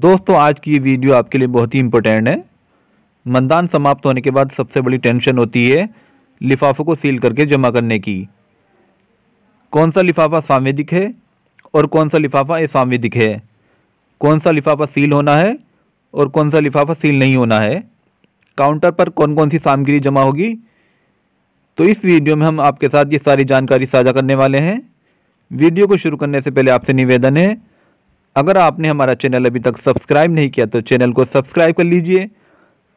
दोस्तों आज की ये वीडियो आपके लिए बहुत ही इंपॉर्टेंट है मतदान समाप्त होने के बाद सबसे बड़ी टेंशन होती है लिफाफों को सील करके जमा करने की कौन सा लिफाफा सांवेदिक है और कौन सा लिफाफा असांवेदिक है कौन सा लिफाफा सील होना है और कौन सा लिफाफा सील नहीं होना है काउंटर पर कौन कौन सी सामग्री जमा होगी तो इस वीडियो में हम आपके साथ ये सारी जानकारी साझा करने वाले हैं वीडियो को शुरू करने से पहले आपसे निवेदन है अगर आपने हमारा चैनल अभी तक सब्सक्राइब नहीं किया तो चैनल को सब्सक्राइब कर लीजिए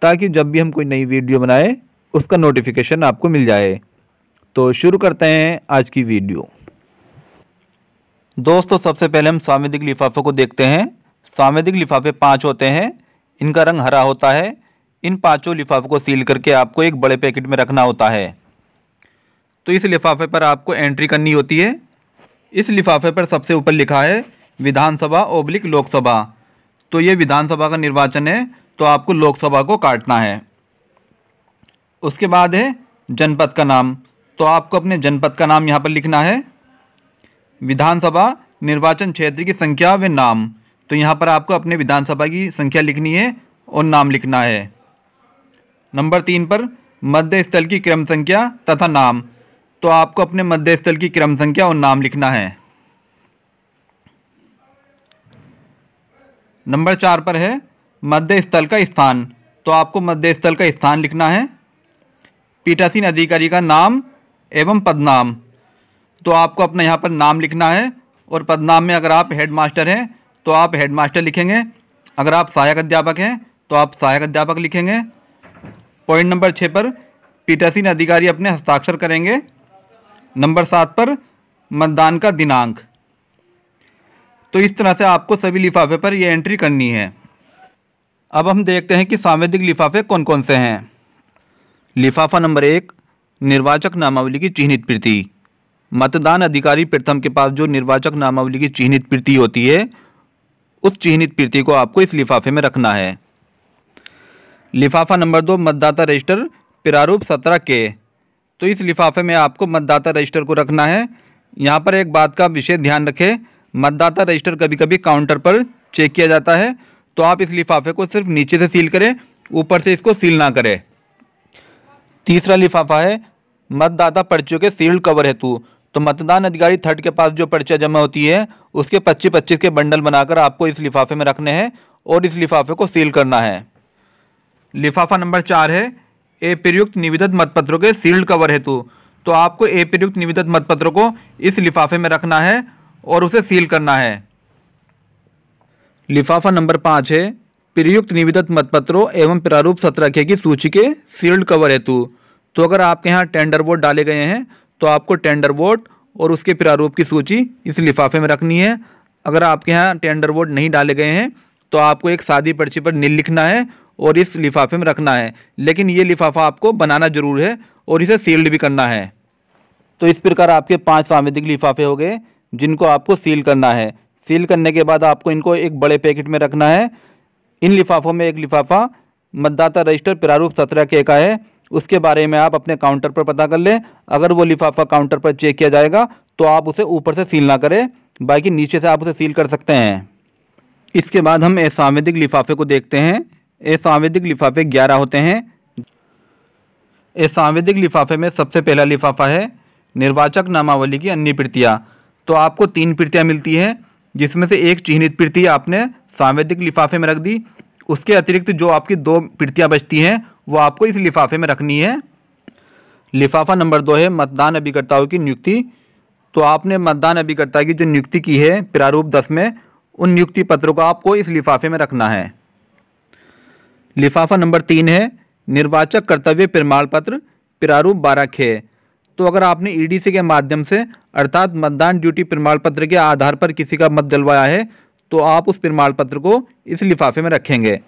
ताकि जब भी हम कोई नई वीडियो बनाए उसका नोटिफिकेशन आपको मिल जाए तो शुरू करते हैं आज की वीडियो दोस्तों सबसे पहले हम सामेदिक लिफाफे को देखते हैं सामेदिक लिफाफे पाँच होते हैं इनका रंग हरा होता है इन पाँचों लिफाफों को सील करके आपको एक बड़े पैकेट में रखना होता है तो इस लिफाफे पर आपको एंट्री करनी होती है इस लिफाफे पर सबसे ऊपर लिखा है विधानसभा ओब्लिक लोकसभा तो ये विधानसभा का निर्वाचन है तो आपको लोकसभा को काटना है उसके बाद है जनपद का नाम तो आपको अपने जनपद का नाम यहाँ पर लिखना है विधानसभा निर्वाचन क्षेत्र की संख्या व नाम तो यहाँ पर आपको अपने विधानसभा की संख्या लिखनी है और नाम लिखना है नंबर तीन पर मध्य स्थल की क्रम संख्या तथा नाम तो आपको अपने मध्य स्थल की क्रम संख्या और नाम लिखना है नंबर चार पर है मध्य स्थल का स्थान तो आपको मध्य स्थल का स्थान लिखना है पीठासीन अधिकारी का नाम एवं पदनाम तो आपको अपना यहाँ पर नाम लिखना है और पदनाम में अगर आप हेडमास्टर हैं तो आप हेडमास्टर लिखेंगे अगर आप सहायक अध्यापक हैं तो आप सहायक अध्यापक लिखेंगे पॉइंट नंबर छः पर पीठासीन अधिकारी अपने हस्ताक्षर करेंगे नंबर सात पर मतदान का दिनांक तो इस तरह से आपको सभी लिफाफे पर यह एंट्री करनी है अब हम देखते हैं कि सांवेदिक लिफाफे कौन कौन से हैं लिफाफा नंबर एक निर्वाचक नामावली की चिन्हित प्रति मतदान अधिकारी प्रथम के पास जो निर्वाचक नामावली की चिन्हित प्रति होती है उस चिन्हित प्रति को आपको इस लिफाफे में रखना है लिफाफा नंबर दो मतदाता रजिस्टर प्रारूप सत्रह के तो इस लिफाफे में आपको मतदाता रजिस्टर को रखना है यहाँ पर एक बात का विशेष ध्यान रखें मतदाता रजिस्टर कभी कभी काउंटर पर चेक किया जाता है तो आप इस लिफाफे को सिर्फ नीचे से सील करें ऊपर से इसको सील ना करें तीसरा लिफाफा है मतदाता पर्चियों के सील्ड कवर हेतु तो मतदान अधिकारी थर्ड के पास जो पर्चा जमा होती है उसके पच्चीस पच्चीस के बंडल बनाकर आपको इस लिफाफे में रखने हैं और इस लिफाफे को सील करना है लिफाफा नंबर चार है ए प्रयुक्त निविदत मतपत्रों के सील्ड कवर हेतु तो आपको ए प्रयुक्त निविदत मतपत्रों को इस लिफाफे में रखना है और उसे सील करना है लिफाफा नंबर पाँच है प्रयुक्त निविदत मतपत्रों एवं प्रारूप रखे की सूची के सील्ड कवर हेतु तो अगर आपके यहाँ टेंडर वोट डाले गए हैं तो आपको टेंडर वोट और उसके प्रारूप की सूची इस लिफाफे में रखनी है अगर आपके यहाँ टेंडर वोट नहीं डाले गए हैं तो आपको एक सादी पर्ची पर नील लिखना है और इस लिफाफे में रखना है लेकिन ये लिफाफा आपको बनाना ज़रूर है और इसे सील्ड भी करना है तो इस प्रकार आपके पाँच सामिदिक लिफाफे हो गए जिनको आपको सील करना है सील करने के बाद आपको इनको एक बड़े पैकेट में रखना है इन लिफाफों में एक लिफाफा मतदाता रजिस्टर प्रारूप सत्रह के का है उसके बारे में आप अपने काउंटर पर पता कर लें अगर वो लिफाफा काउंटर पर चेक किया जाएगा तो आप उसे ऊपर से सील ना करें बाकी नीचे से आप उसे सील कर सकते हैं इसके बाद हम असांवेदिक लिफाफे को देखते हैं असांवेदिक लिफाफे ग्यारह होते हैं असांवेदिक लिफाफे में सबसे पहला लिफाफा है निर्वाचक नामावली की अन्य प्रतियाँ तो आपको तीन प्रतियाँ मिलती हैं जिसमें से एक चिन्हित प्रति आपने सांवेदिक लिफाफे में रख दी उसके अतिरिक्त जो आपकी दो प्रतियाँ बचती हैं वो आपको इस लिफाफे में रखनी है लिफाफा नंबर दो है मतदान अभिकर्ताओं की नियुक्ति तो आपने मतदान अभिकर्ता की जो नियुक्ति की है प्रारूप दस में उन नियुक्ति पत्रों को आपको इस लिफाफे में रखना है लिफाफा नंबर तीन है निर्वाचक कर्तव्य प्रमाण पत्र प्रारूप बारह खे तो अगर आपने ईडीसी e के माध्यम से अर्थात मतदान ड्यूटी प्रमाण पत्र के आधार पर किसी का मत डलवाया है तो आप उस प्रमाण पत्र को इस लिफाफे में रखेंगे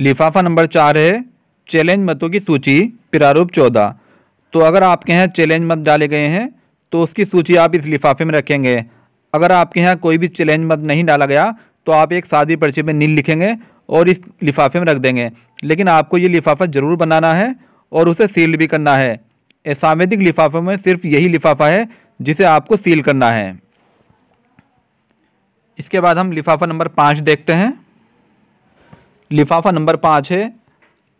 लिफाफा नंबर चार है चैलेंज मतों की सूची प्रारूप चौदह तो अगर आपके यहाँ चैलेंज मत डाले गए हैं तो उसकी सूची आप इस लिफाफे में रखेंगे अगर आपके यहाँ कोई भी चैलेंज मत नहीं डाला गया तो आप एक सादी पर्चे में नील लिखेंगे और इस लिफाफे में रख देंगे लेकिन आपको ये लिफाफा ज़रूर बनाना है और उसे सील भी करना है सावेदिक लिफाफे में सिर्फ यही लिफाफा है जिसे आपको सील करना है इसके बाद हम लिफाफा नंबर पाँच देखते हैं लिफाफा नंबर पाँच है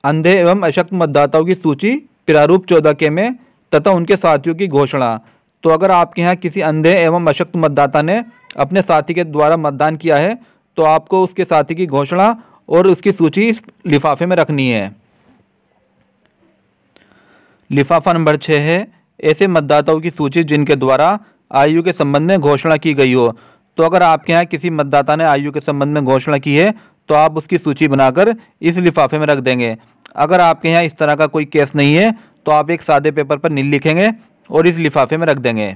अंधे एवं अशक्त मतदाताओं की सूची प्रारूप चौदह के में तथा उनके साथियों की घोषणा तो अगर आपके यहाँ किसी अंधे एवं अशक्त मतदाता ने अपने साथी के द्वारा मतदान किया है तो आपको उसके साथी की घोषणा और उसकी सूची इस लिफाफे में रखनी है लिफाफा नंबर छः है ऐसे मतदाताओं की सूची जिनके द्वारा आयु के संबंध में घोषणा की गई हो तो अगर आपके यहाँ किसी मतदाता ने आयु के संबंध में घोषणा की है तो आप उसकी सूची बनाकर इस लिफाफे में रख देंगे अगर आपके यहाँ इस तरह का कोई केस नहीं है तो आप एक सादे पेपर पर नील लिखेंगे और इस लिफाफे में रख देंगे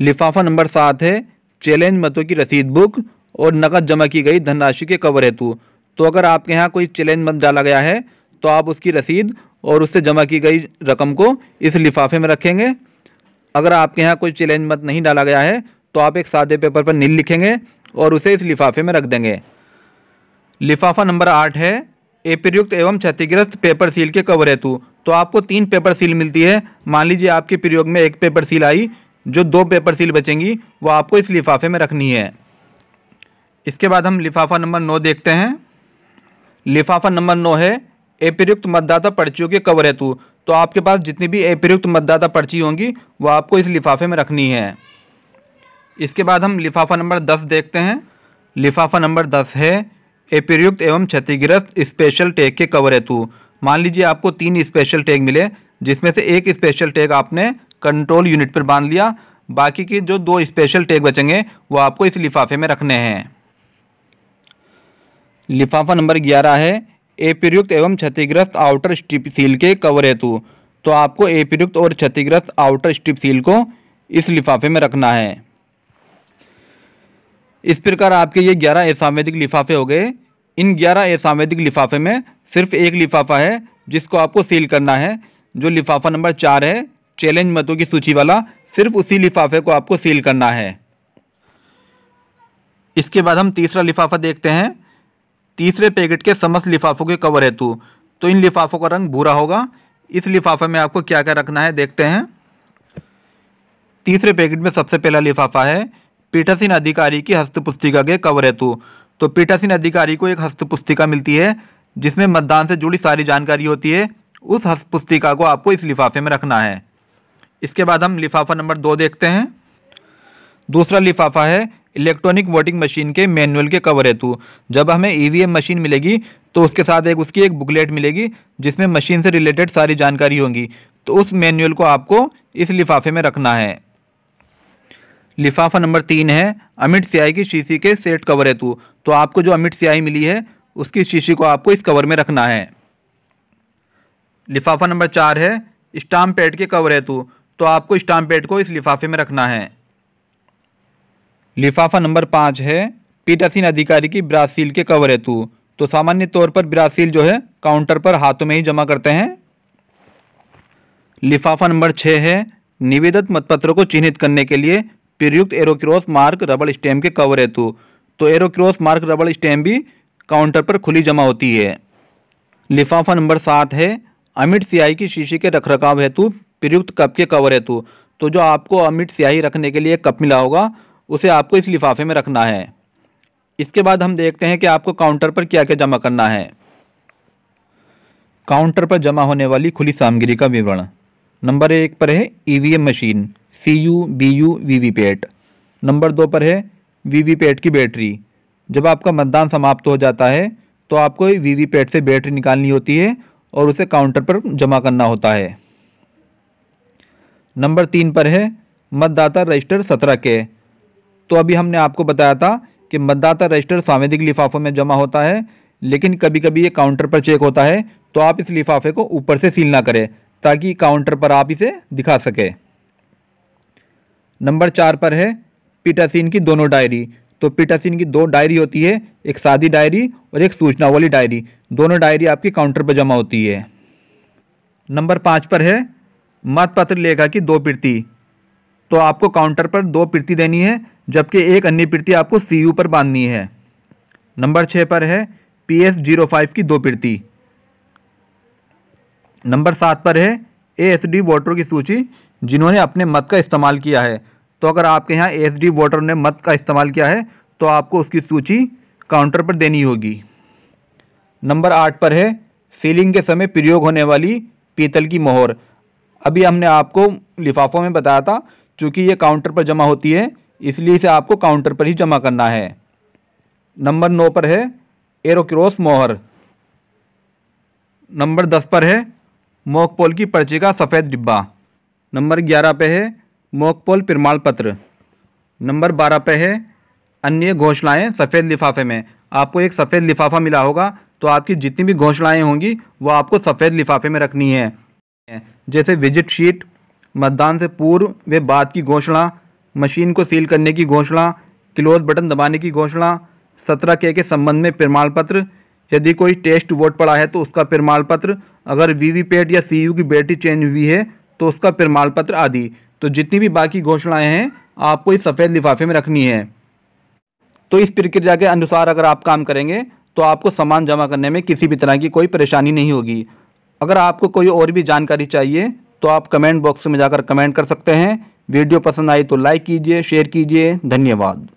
लिफाफा नंबर सात है चैलेंज मतों की रसीद बुक और नकद जमा की गई धनराशि के कवर हेतु तो अगर आपके यहाँ कोई चैलेंज मत डाला गया है तो आप उसकी रसीद और उससे जमा की गई रकम को इस लिफाफे में रखेंगे अगर आपके यहाँ कोई चैलेंज मत नहीं डाला गया है तो आप एक सादे पेपर पर नील लिखेंगे और उसे इस लिफाफे में रख देंगे लिफाफा नंबर आठ है एप्रयुक्त एवं क्षतिग्रस्त पेपर सील के कवर हेतु तो आपको तीन पेपर सील मिलती है मान लीजिए आपके प्रयोग में एक पेपर सील आई जो दो पेपर सील बचेंगी वो आपको इस लिफाफे में रखनी है इसके बाद हम लिफाफा नंबर नौ देखते हैं लिफाफा नंबर नौ है अप्रयुक्त मतदाता पर्चियों के कवर हेतु तो आपके पास जितनी भी अप्रयुक्त मतदाता पर्ची होंगी वह आपको इस लिफाफे में रखनी है इसके बाद हम लिफाफा नंबर दस देखते हैं लिफाफा नंबर दस है अप्रयुक्त एवं क्षतिग्रस्त स्पेशल टैग के कवर हेतु मान लीजिए आपको तीन स्पेशल टैग मिले जिसमें से एक स्पेशल टैग आपने कंट्रोल यूनिट पर बांध लिया बाकी के जो दो स्पेशल टैग बचेंगे वो आपको इस लिफाफे में रखने हैं लिफाफा नंबर ग्यारह है ए एवं क्षतिग्रस्त आउटर स्ट्रिप सील के कवर हेतु तो आपको ए और क्षतिग्रस्त आउटर स्ट्रिप सील को इस लिफाफे में रखना है इस प्रकार आपके ये ग्यारह असांवेदिक लिफाफे हो गए इन ग्यारह असांवेदिक लिफाफे में सिर्फ एक लिफाफा है जिसको आपको सील करना है जो लिफाफा नंबर चार है चैलेंज मतों की सूची वाला सिर्फ उसी लिफाफे को आपको सील करना है इसके बाद हम तीसरा लिफाफा देखते हैं तीसरे पैकेट के समस्त लिफाफों के कवर हेतु तो इन लिफाफों का रंग भूरा होगा इस लिफाफे में आपको क्या क्या रखना है देखते हैं तीसरे पैकेट में सबसे पहला लिफाफा है पीठासीन अधिकारी की हस्तपुस्तिका के कवर हेतु तो पीठासीन अधिकारी को एक हस्तपुस्तिका मिलती है जिसमें मतदान से जुड़ी सारी जानकारी होती है उस हस्तपुस्तिका को आपको इस लिफाफे में रखना है इसके बाद हम लिफाफा नंबर दो देखते हैं दूसरा लिफाफा है इलेक्ट्रॉनिक वोटिंग मशीन के मैनुअल के कवर हेतु जब हमें ईवीएम e मशीन मिलेगी तो उसके साथ एक उसकी एक बुकलेट मिलेगी जिसमें मशीन से रिलेटेड सारी जानकारी होगी तो उस मैनुअल को आपको इस लिफाफे में रखना है लिफाफा नंबर तीन है अमिट स्याही की शीशी के सेट कवर हेतु तो आपको जो अमिट स्याही मिली है उसकी शीशी को आपको इस कवर में रखना है लिफाफा नंबर चार है स्टाम्प पैड के कवर हेतु तो आपको स्टाम्प पैड को इस लिफाफे में रखना है लिफाफा नंबर पाँच है पीठासीन अधिकारी की ब्रासील के कवर हेतु तो सामान्य तौर पर ब्रासील जो है काउंटर पर हाथों में ही जमा करते हैं लिफाफा नंबर छः है निवेदित मतपत्रों को चिन्हित करने के लिए प्रयुक्त एरोक्रोस मार्क रबल स्टैम्प के कवर हेतु तो एरोक्रोस मार्क रबल स्टैम्प भी काउंटर पर खुली जमा होती है लिफाफा नंबर सात है अमिट स्याही की शीशी के रखरखाव हेतु प्रयुक्त कप के कवर हेतु तो जो आपको अमिट स्याही रखने के लिए कप मिला होगा उसे आपको इस लिफाफे में रखना है इसके बाद हम देखते हैं कि आपको काउंटर पर क्या क्या जमा करना है काउंटर पर जमा होने वाली खुली सामग्री का विवरण नंबर एक पर है E machine C U B U VVPAT number दो पर है वी वी पैट की बैटरी जब आपका मतदान समाप्त हो जाता है तो आपको वी वी पैट से बैटरी निकालनी होती है और उसे काउंटर पर जमा करना होता है नंबर तीन पर है मतदाता रजिस्टर सत्रह के तो अभी हमने आपको बताया था कि मतदाता रजिस्टर संवैधिक लिफाफों में जमा होता है लेकिन कभी कभी ये काउंटर पर चेक होता है तो आप इस लिफाफे को ऊपर से सील ना करें ताकि काउंटर पर आप इसे दिखा सकें नंबर चार पर है पीटासीन की दोनों डायरी तो पीटासीन की दो डायरी होती है एक सादी डायरी और एक सूचना वाली डायरी दोनों डायरी आपके काउंटर पर जमा होती है नंबर पाँच पर है मतपत्र लेखा की दो प्रति तो आपको काउंटर पर दो प्रति देनी है जबकि एक अन्य प्रति आपको सी यू पर बांधनी है नंबर छः पर है पी एस जीरो फाइव की दो प्रति नंबर सात पर है ए एस डी वोटर की सूची जिन्होंने अपने मत का इस्तेमाल किया है तो अगर आपके यहाँ ए एस डी वोटर ने मत का इस्तेमाल किया है तो आपको उसकी सूची काउंटर पर देनी होगी नंबर आठ पर है सीलिंग के समय प्रयोग होने वाली पीतल की मोहर अभी हमने आपको लिफाफों में बताया था चूँकि ये काउंटर पर जमा होती है इसलिए इसे आपको काउंटर पर ही जमा करना है नंबर नौ पर है एरोक्रोस मोहर नंबर दस पर है मोकपोल की पर्ची का सफ़ेद डिब्बा नंबर ग्यारह पे है मोकपोल प्रमाण पत्र नंबर बारह पे है अन्य घोषणाएं सफ़ेद लिफाफे में आपको एक सफ़ेद लिफाफा मिला होगा तो आपकी जितनी भी घोषणाएं होंगी वो आपको सफ़ेद लिफाफे में रखनी है जैसे विजिट शीट मतदान से पूर्व वे बाद की घोषणा मशीन को सील करने की घोषणा क्लोज बटन दबाने की घोषणा सत्रह के के संबंध में प्रमाण पत्र यदि कोई टेस्ट वोट पड़ा है तो उसका प्रमाण पत्र अगर वीवीपैट या सीयू की बैटरी चेंज हुई है तो उसका प्रमाण पत्र आदि तो जितनी भी बाकी घोषणाएं हैं आपको इस सफ़ेद लिफाफे में रखनी है तो इस प्रक्रिया के अनुसार अगर आप काम करेंगे तो आपको सामान जमा करने में किसी भी तरह की कोई परेशानी नहीं होगी अगर आपको कोई और भी जानकारी चाहिए तो आप कमेंट बॉक्स में जाकर कमेंट कर सकते हैं वीडियो पसंद आई तो लाइक कीजिए शेयर कीजिए धन्यवाद